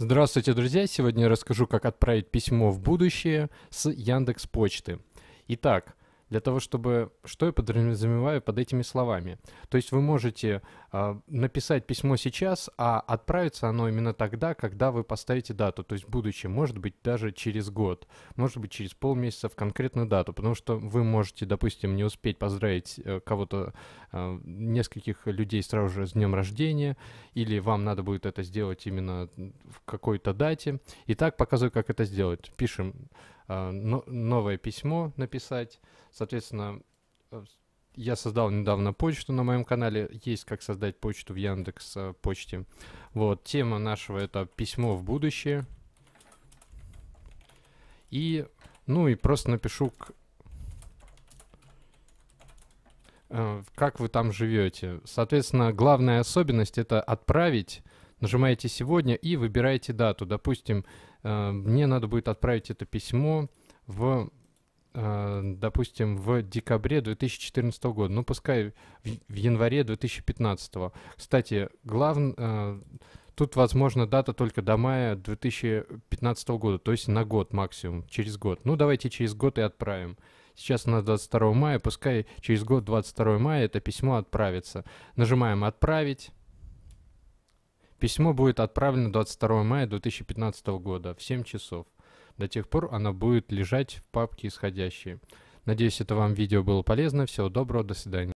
Здравствуйте, друзья! Сегодня я расскажу, как отправить письмо в будущее с Яндекс Почты. Итак, для того, чтобы... Что я подразумеваю под этими словами? То есть вы можете э, написать письмо сейчас, а отправится оно именно тогда, когда вы поставите дату, то есть в будущем, может быть, даже через год, может быть, через полмесяца в конкретную дату, потому что вы можете, допустим, не успеть поздравить э, кого-то, э, нескольких людей сразу же с днем рождения, или вам надо будет это сделать именно в какой-то дате. И так показываю, как это сделать. Пишем а, новое письмо написать. Соответственно, э, я создал недавно почту на моем канале. Есть как создать почту в Яндекс э, Почте. Вот тема нашего это письмо в будущее. И ну и просто напишу к э, как вы там живете. Соответственно, главная особенность это отправить нажимаете «Сегодня» и выбираете дату. Допустим, э, мне надо будет отправить это письмо в э, допустим, в декабре 2014 года, ну пускай в январе 2015. Кстати, главное, э, тут возможно дата только до мая 2015 года, то есть на год максимум, через год. Ну давайте через год и отправим. Сейчас у нас 22 мая, пускай через год 22 мая это письмо отправится. Нажимаем «Отправить». Письмо будет отправлено 22 мая 2015 года в 7 часов. До тех пор оно будет лежать в папке «Исходящие». Надеюсь, это вам видео было полезно. Всего доброго, до свидания.